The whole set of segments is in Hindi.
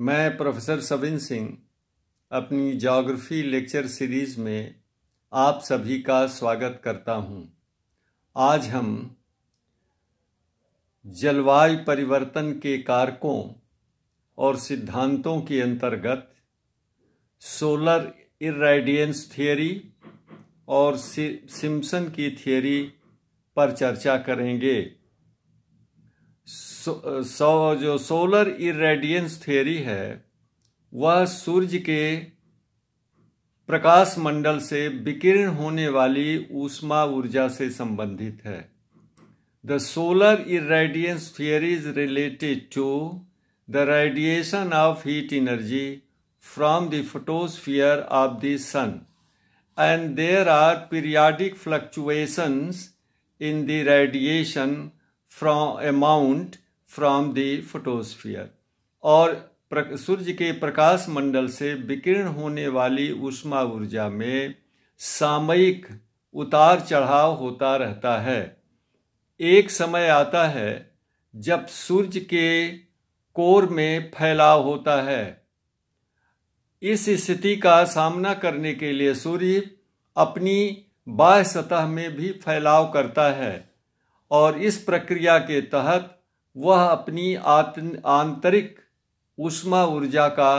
मैं प्रोफेसर सविन सिंह अपनी जोग्राफ़ी लेक्चर सीरीज़ में आप सभी का स्वागत करता हूं। आज हम जलवायु परिवर्तन के कारकों और सिद्धांतों के अंतर्गत सोलर इराडियंस थियोरी और सिम्पसन की थियोरी पर चर्चा करेंगे सो, सो जो सोलर इरेडियंस थ्योरी है वह सूर्य के प्रकाश मंडल से विकीर्ण होने वाली ऊष्मा ऊर्जा से संबंधित है the solar irradiance theory is related to the radiation of heat energy from the photosphere of the sun and there are periodic fluctuations in the radiation from amount from the photosphere और सूर्य के प्रकाश मंडल से विकीर्ण होने वाली उष्मा ऊर्जा में सामयिक उतार चढ़ाव होता रहता है एक समय आता है जब सूर्य के कोर में फैलाव होता है इस स्थिति का सामना करने के लिए सूर्य अपनी बाह्य सतह में भी फैलाव करता है और इस प्रक्रिया के तहत वह अपनी आंतरिक उष्मा ऊर्जा का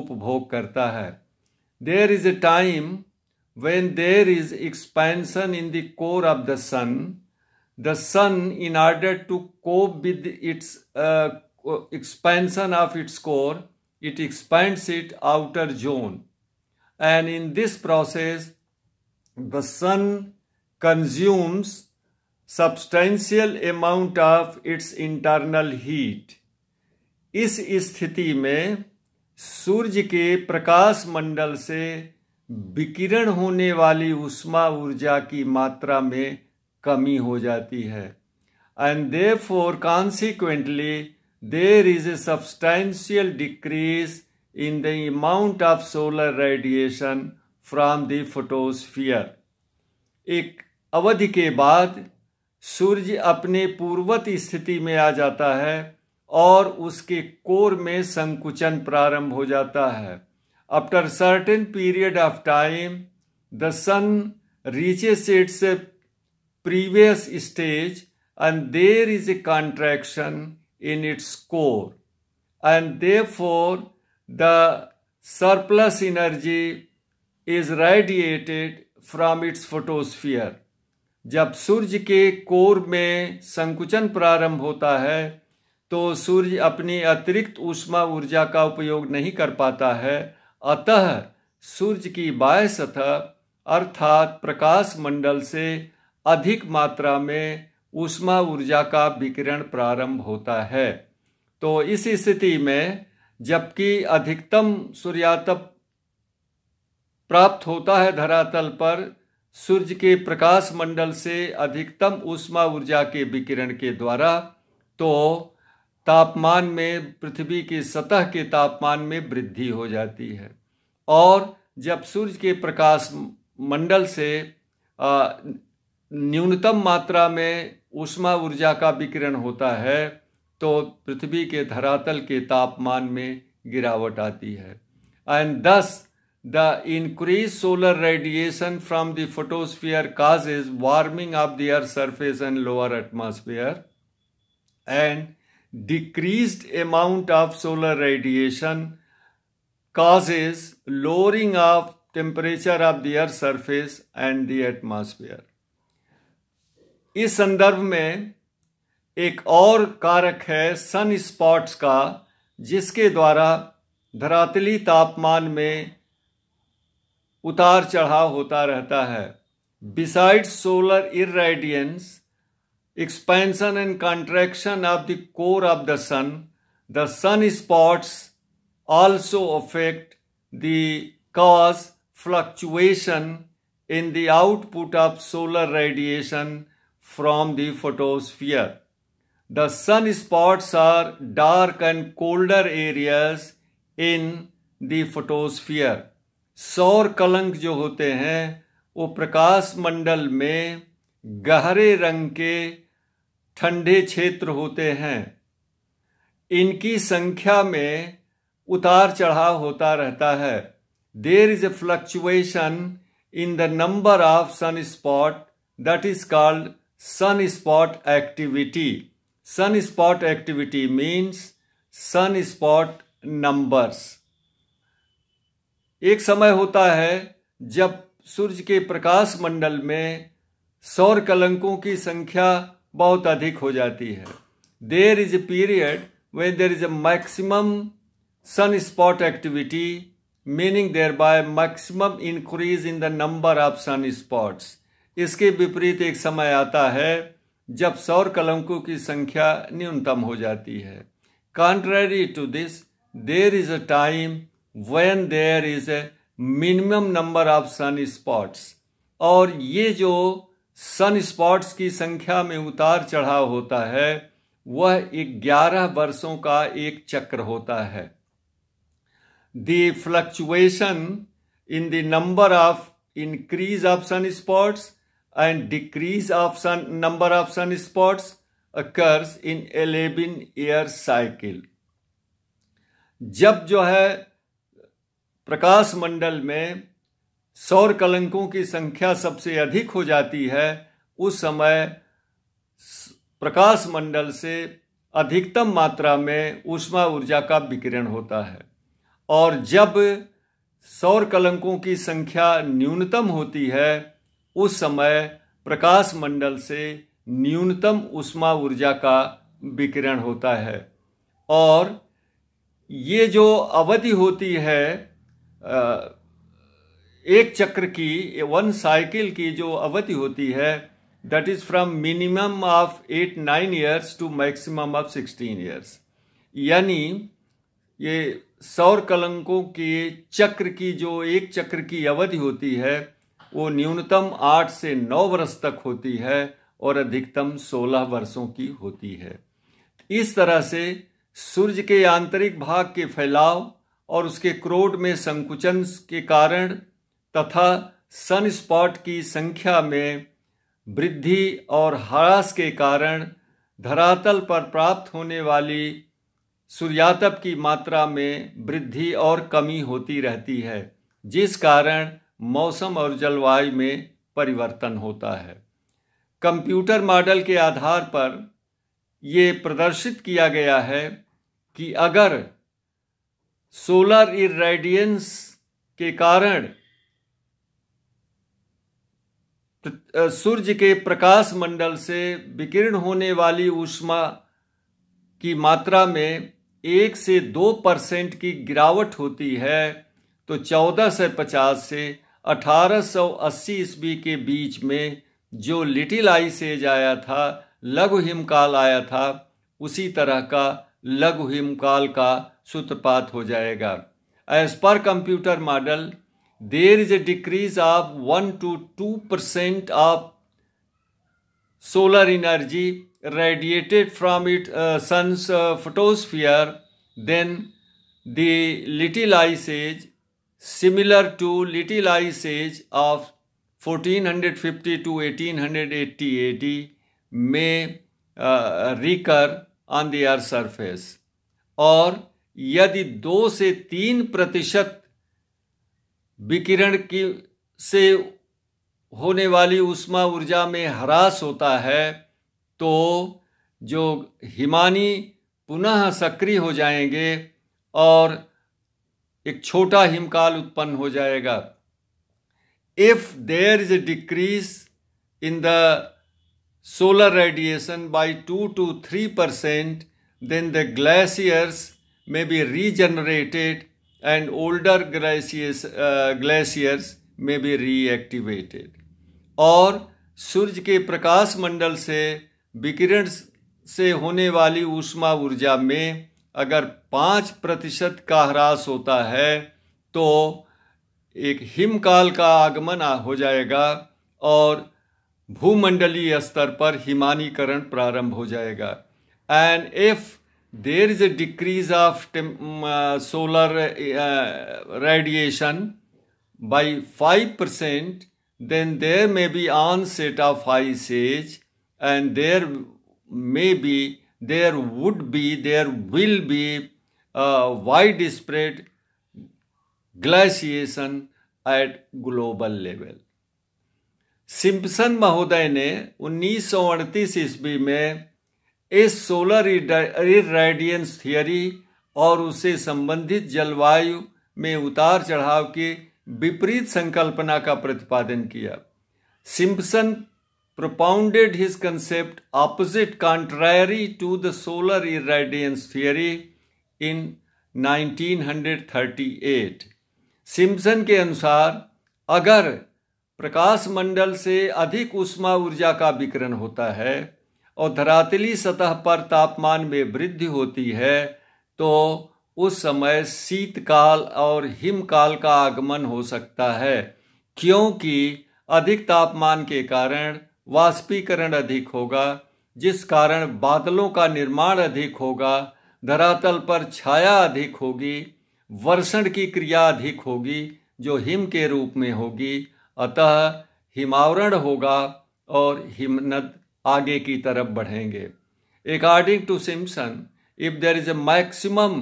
उपभोग करता है there is a time when there is expansion in the core of the sun the sun in order to cope with its expansion of its core it expands it outer zone and in this process the sun consumes substantial amount of its internal heat इस स्थिति में सूर्य के प्रकाश मंडल से विकिरण होने वाली उष्मा ऊर्जा की मात्रा में कमी हो जाती है and therefore consequently there is a substantial decrease in the amount of solar radiation from the photosphere एक अवधि के बाद सूर्य अपने पूर्वत स्थिति में आ जाता है और उसके कोर में संकुचन प्रारंभ हो जाता है after certain period of time the sun reaches its previous stage and there is a contraction in its core and therefore the surplus energy is radiated from its photosphere जब सूर्य के कोर में संकुचन प्रारंभ होता है तो सूर्य अपनी अतिरिक्त ऊष्मा ऊर्जा का उपयोग नहीं कर पाता है अतः सूर्य की बाह्य सतह अर्थात प्रकाश मंडल से अधिक मात्रा में ऊष्मा ऊर्जा का विकिरण प्रारंभ होता है तो इस स्थिति में जबकि अधिकतम सूर्यातप प्राप्त होता है धरातल पर सूर्य के प्रकाश मंडल से अधिकतम ऊष्मा ऊर्जा के विकिरण के द्वारा तो तापमान में पृथ्वी की सतह के तापमान में वृद्धि हो जाती है और जब सूर्य के प्रकाश मंडल से न्यूनतम मात्रा में ऊष्मा ऊर्जा का विकिरण होता है तो पृथ्वी के धरातल के तापमान में गिरावट आती है and thus the increase solar radiation from the photosphere causes warming of the earth surface and lower atmosphere and decrease amount of solar radiation causes lowering of temperature of the earth surface and the atmosphere इस संदर्भ में एक और कारक है सन स्पॉट्स का जिसके द्वारा धरातली तापमान में उतार चढ़ाव होता रहता है beside solar irradiance expansion and contraction of the core of the sun the sun spots also affect the cause fluctuation in the output of solar radiation from the photosphere the sun spots are dark and colder areas in the photosphere सौर कलंक जो होते हैं वो प्रकाश मंडल में गहरे रंग के ठंडे क्षेत्र होते हैं इनकी संख्या में उतार चढ़ाव होता रहता है there is a fluctuation in the number of sun spot that is called sun spot activity sun spot activity means sun spot numbers एक समय होता है जब सूर्य के प्रकाश मंडल में सौर कलंकों की संख्या बहुत अधिक हो जाती है there is a period when there is a maximum sun spot activity meaning thereby maximum increase in the number of sun spots इसके विपरीत एक समय आता है जब सौर कलंकों की संख्या न्यूनतम हो जाती है contrary to this there is a time when there is a minimum number of sun spots और ये जो सन स्पॉट्स की संख्या में उतार चढ़ाव होता है वह ग्यारह वर्षों का एक चक्र होता है the fluctuation in the number of increase of sun spots and decrease of sun number of sun spots occurs in eleven year cycle जब जो है प्रकाश मंडल में सौर कलंकों की संख्या सबसे अधिक हो जाती है उस समय प्रकाश मंडल से अधिकतम मात्रा में ऊष्मा ऊर्जा का विकिरण होता है और जब सौर कलंकों की संख्या न्यूनतम होती है उस समय प्रकाश मंडल से न्यूनतम उष्मा ऊर्जा का विकिरण होता है और ये जो अवधि होती है एक चक्र की वन साइकिल की जो अवधि होती है that is from minimum of eight nine years to maximum of sixteen years यानी ये सौर कलंकों के चक्र की जो एक चक्र की अवधि होती है वो न्यूनतम आठ से नौ वर्ष तक होती है और अधिकतम सोलह वर्षों की होती है इस तरह से सूर्य के आंतरिक भाग के फैलाव और उसके क्रोड में संकुचन के कारण तथा सन स्पॉट की संख्या में वृद्धि और ह्रास के कारण धरातल पर प्राप्त होने वाली सूर्यातप की मात्रा में वृद्धि और कमी होती रहती है जिस कारण मौसम और जलवायु में परिवर्तन होता है कंप्यूटर मॉडल के आधार पर ये प्रदर्शित किया गया है कि अगर सोलर इरेडियंस के कारण सूर्य के प्रकाश मंडल से विकीर्ण होने वाली ऊष्मा की मात्रा में एक से दो परसेंट की गिरावट होती है तो चौदह सौ पचास से अठारह सौ अस्सी ईस्वी के बीच में जो लिटिल सेज आया था लघु हिमकाल आया था उसी तरह का लघु हिमकाल का सूत्रपात हो जाएगा as per computer model there is a decrease of one two two percent of solar energy radiated from it sun's photosphere then the little ice age similar to little ice age of fourteen hundred fifty to eighteen hundred eighty eighty में रिकर ऑन दर सरफेस और यदि दो से तीन प्रतिशत विकिरण की से होने वाली उष्मा ऊर्जा में ह्रास होता है तो जो हिमानी पुनः सक्रिय हो जाएंगे और एक छोटा हिमकाल उत्पन्न हो जाएगा if there is a decrease in the solar radiation by two two three percent then the glaciers may be regenerated and older glaciers, uh, glaciers may be reactivated. और सूर्य के प्रकाश मंडल से विकिरण से होने वाली ऊष्मा ऊर्जा में अगर पाँच प्रतिशत का ह्रास होता है तो एक हिमकाल का आगमन हो जाएगा और भूमंडलीय स्तर पर हिमानीकरण प्रारंभ हो जाएगा and if there is a decrease of mm, uh, solar uh, uh radiation by 5%, then there may be onset of ice age and there may be, there would be, there will be uh, widespread glaciation at global level. Simpson महोदय ने उन्नीस ईस्वी में इस सोलर इरेडियंस थियरी और उससे संबंधित जलवायु में उतार चढ़ाव के विपरीत संकल्पना का प्रतिपादन किया Simpson propounded his concept opposite contrary to the solar irradiance theory in 1938 Simpson के अनुसार अगर प्रकाश मंडल से अधिक उष्मा ऊर्जा का विकिरण होता है और धरातली सतह पर तापमान में वृद्धि होती है तो उस समय शीतकाल और हिमकाल का आगमन हो सकता है क्योंकि अधिक तापमान के कारण वाष्पीकरण अधिक होगा जिस कारण बादलों का निर्माण अधिक होगा धरातल पर छाया अधिक होगी वर्षण की क्रिया अधिक होगी जो हिम के रूप में होगी अतः हिमावरण होगा और हिमनद आगे की तरफ बढ़ेंगे according to Simpson if there is a maximum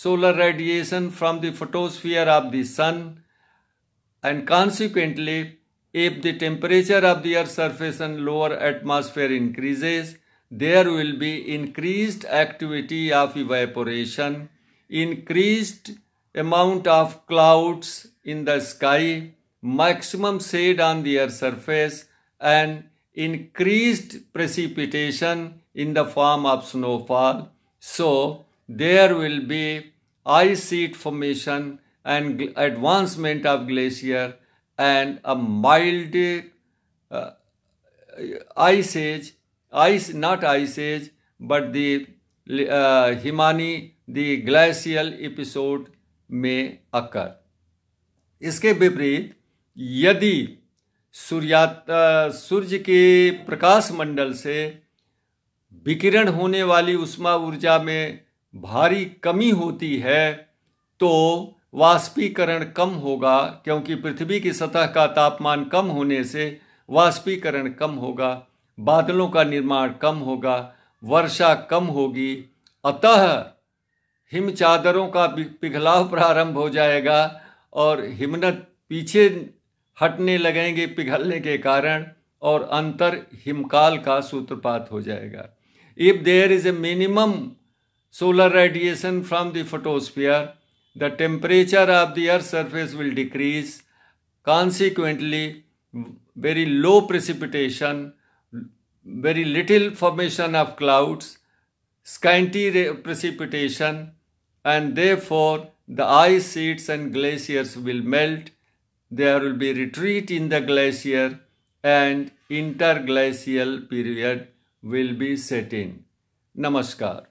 solar radiation from the photosphere of the sun and consequently if the temperature of the earth's surface and lower atmosphere increases there will be increased activity of evaporation increased amount of clouds in the sky maximum shade on the earth's surface and increased precipitation in the form of snowfall. So there will be ice sheet formation and advancement of glacier and a mild uh, ice age, ice not ice age, but the uh, Himani, the glacial episode may occur. इसके विपरीत यदि सूर्या सूर्य के प्रकाश मंडल से विकिरण होने वाली उष्मा ऊर्जा में भारी कमी होती है तो वाष्पीकरण कम होगा क्योंकि पृथ्वी की सतह का तापमान कम होने से वाष्पीकरण कम होगा बादलों का निर्माण कम होगा वर्षा कम होगी अतः हिम चादरों का पिघलाव प्रारंभ हो जाएगा और हिमनत पीछे हटने लगेंगे पिघलने के कारण और अंतर हिमकाल का सूत्रपात हो जाएगा if there is a minimum solar radiation from the photosphere the temperature of the earth surface will decrease consequently very low precipitation very little formation of clouds scanty precipitation and therefore the ice sheets and glaciers will melt there will be retreat in the glacier and interglacial period will be set in. Namaskar.